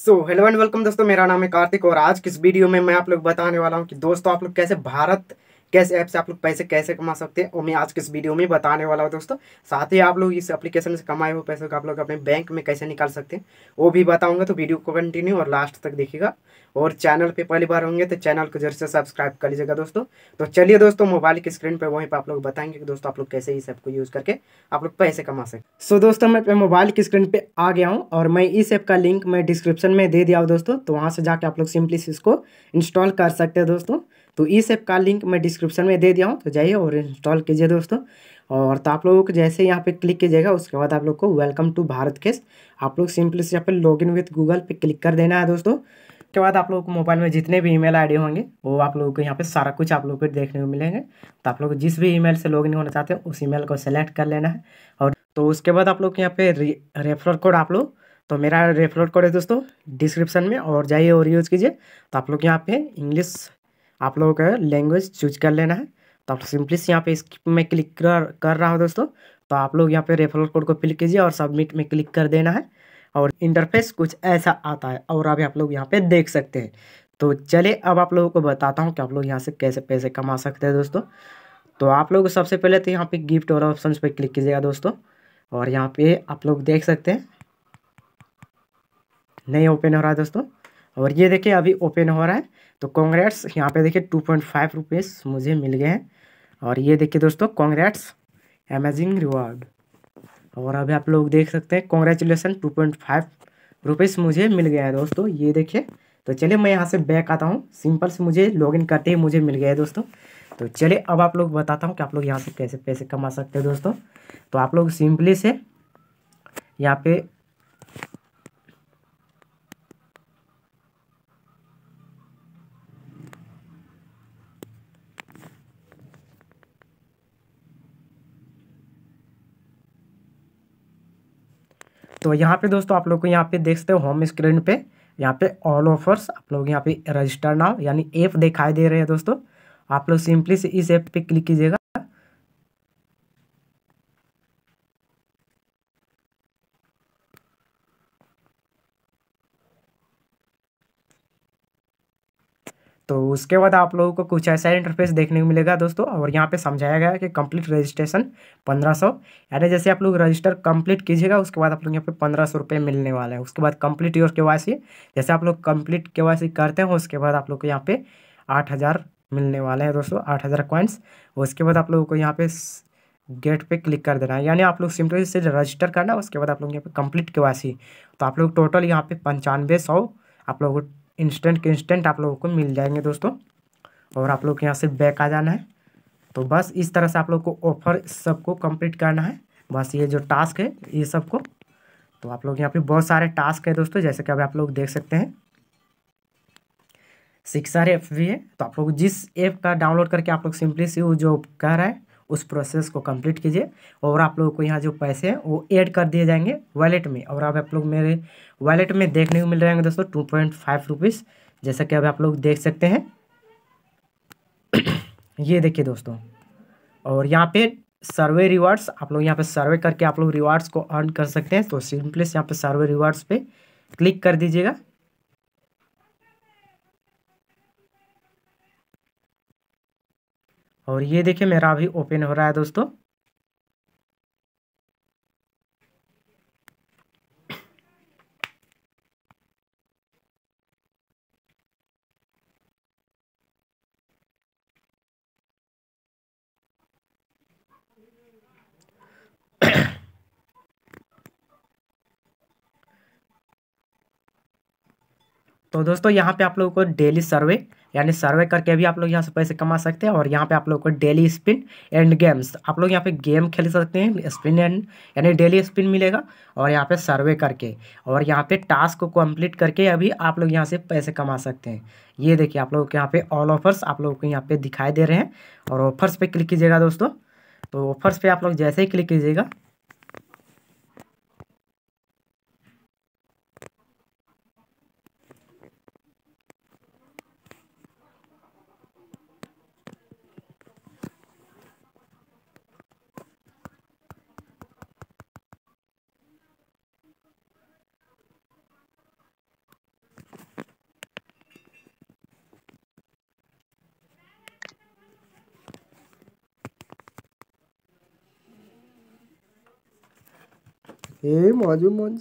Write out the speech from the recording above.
so hello and welcome दोस्तों मेरा नाम है कार्तिक और आज किस वीडियो में मैं आप लोग बताने वाला हूँ कि दोस्तों आप लोग कैसे भारत कैसे ऐप से आप लोग पैसे कैसे कमा सकते हैं और मैं आज के इस वीडियो में बताने वाला हूँ दोस्तों साथ ही आप लोग इस एप्लीकेशन से कमाए हुए पैसे को आप लोग अपने बैंक में कैसे निकाल सकते हैं वो भी बताऊंगा तो वीडियो को कंटिन्यू और लास्ट तक देखिएगा और चैनल पर पहली बार होंगे तो चैनल को जरूर से सब्सक्राइब कर लीजिएगा दोस्तों तो चलिए दोस्तों मोबाइल की स्क्रीन पर वहीं पर आप लोग बताएंगे कि दोस्तों आप लोग कैसे इस ऐप को यूज़ करके आप लोग पैसे कमा सकते सो दोस्तों मैं मोबाइल की स्क्रीन पर आ गया हूँ और मैं इस ऐप का लिंक मैं डिस्क्रिप्शन में दे दिया हूँ दोस्तों तो वहाँ से जाके आप लोग सिंपली इसको इंस्टॉल कर सकते हैं दोस्तों तो इस ऐप का लिंक मैं डिस्क्रिप्शन में दे दिया हूँ तो जाइए और इंस्टॉल कीजिए दोस्तों और तो आप लोगों को जैसे यहाँ पे क्लिक कीजिएगा उसके बाद आप लोग को वेलकम टू भारत केस आप लोग सिंपली से यहाँ पे लॉग इन विथ गूगल पे क्लिक कर देना है दोस्तों उसके बाद आप लोगों को मोबाइल में जितने भी ईमेल आईडी होंगे वो आप लोगों को यहाँ पे सारा कुछ आप लोगों को देखने को मिलेंगे तो आप लोग जिस भी ई से इन होना चाहते हैं उस ई को सेलेक्ट कर लेना है और तो उसके बाद आप लोग यहाँ पे रेफरल कोड आप लोग तो मेरा रेफरल कोड है दोस्तों डिस्क्रिप्शन में और जाइए और यूज़ कीजिए तो आप लोग यहाँ पे इंग्लिश आप लोगों का लैंग्वेज चूज कर लेना है तो आप सिंपली यहाँ पे स्किप में क्लिक कर कर रहा हूँ दोस्तों तो आप लोग यहाँ पे रेफरल कोड को फिल कीजिए और सबमिट में क्लिक कर देना है और इंटरफेस कुछ ऐसा आता है और अभी आप लोग यहाँ पे देख सकते हैं तो चले अब आप लोगों को बताता हूँ कि आप लोग यहाँ से कैसे पैसे कमा सकते हैं दोस्तों तो आप लोग सबसे पहले तो यहाँ पे गिफ्ट और ऑप्शन पर क्लिक कीजिएगा दोस्तों और यहाँ पे आप लोग देख सकते हैं नहीं ओपन हो रहा है दोस्तों और ये देखिए अभी ओपन हो रहा है तो कॉन्ग्रेट्स यहाँ पे देखिए टू पॉइंट फाइव रुपीज़ मुझे मिल गए हैं और ये देखिए दोस्तों कॉन्ग्रेट्स अमेजिंग रिवॉर्ड और अभी आप लोग देख सकते हैं congratulation two point five rupees मुझे मिल गया है दोस्तों ये देखिए तो चलिए मैं यहाँ से बैक आता हूँ सिंपल से मुझे लॉगिन करते ही मुझे मिल गया है दोस्तों तो चलिए अब आप लोग बताता हूँ कि आप लोग यहाँ से कैसे पैसे कमा सकते हैं दोस्तों तो आप लोग सिंपली से यहाँ पे तो यहाँ पे दोस्तों आप लोग को यहाँ पे देख सकते हो होम स्क्रीन पे यहाँ पे ऑल ऑफर्स आप लोग यहाँ पे रजिस्टर नाउ यानी ऐप दिखाई दे रहे हैं दोस्तों आप लोग सिंपली से इस ऐप पे क्लिक कीजिएगा तो उसके बाद आप लोगों को कुछ ऐसा इंटरफेस देखने को मिलेगा दोस्तों और यहाँ पे समझाया गया है कि कंप्लीट रजिस्ट्रेशन पंद्रह सौ यानी जैसे आप लोग रजिस्टर कंप्लीट कीजिएगा उसके बाद आप लोग यहाँ पे पंद्रह सौ रुपये मिलने वाला है उसके बाद कंप्लीट योर के जैसे आप लोग कंप्लीट के करते हैं उसके बाद आप लोग को यहाँ पे आठ हज़ार मिलने वाला है दोस्तों आठ हज़ार उसके बाद आप लोगों को यहाँ पे गेट पे क्लिक कर देना है यानी आप लोग सिंपली से रजिस्टर करना उसके बाद आप लोग यहाँ पे कंप्लीट के तो आप लोग टोटल यहाँ पे पंचानवे सौ आप लोगों को इंस्टेंट के इंस्टेंट आप लोगों को मिल जाएंगे दोस्तों और आप लोग के यहाँ से बैक आ जाना है तो बस इस तरह से आप लोग को ऑफर सबको कंप्लीट करना है बस ये जो टास्क है ये सबको तो आप लोग यहाँ पे बहुत सारे टास्क है दोस्तों जैसे कि अभी आप लोग देख सकते हैं सिक्सर एफ भी है तो आप लोग जिस ऐप का डाउनलोड करके आप लोग सिंपली से वो जो कह रहा है उस प्रोसेस को कंप्लीट कीजिए और आप लोगों को यहाँ जो पैसे हैं वो ऐड कर दिए जाएंगे वॉलेट में और अब आप लोग मेरे वॉलेट में देखने को मिल जाएंगे दोस्तों टू पॉइंट फाइव रुपीज़ जैसा कि अब आप लोग देख सकते हैं ये देखिए दोस्तों और यहाँ पे सर्वे रिवार्ड्स आप लोग यहाँ पे सर्वे करके आप लोग रिवार्ड्स को अर्न कर सकते हैं तो सिंपली से यहाँ पर सर्वे रिवार्ड्स पर क्लिक कर दीजिएगा और ये देखिए मेरा अभी ओपन हो रहा है दोस्तों तो दोस्तों यहाँ पे आप लोगों को डेली सर्वे यानी सर्वे करके भी आप लोग यहाँ से पैसे कमा सकते हैं और यहाँ पे आप लोग को डेली स्पिन एंड गेम्स आप लोग यहाँ पे गेम खेल सकते हैं स्पिन एंड यानी डेली स्पिन मिलेगा और यहाँ पे सर्वे करके और यहाँ पे टास्क को कंप्लीट करके अभी आप लोग यहाँ से पैसे कमा सकते हैं ये देखिए आप लोगों के यहाँ पे ऑल ऑफर्स आप लोगों को यहाँ पे दिखाई दे रहे हैं और ऑफर्स पर क्लिक कीजिएगा दोस्तों तो ऑफर्स पर आप लोग जैसे ही क्लिक कीजिएगा E mod e mod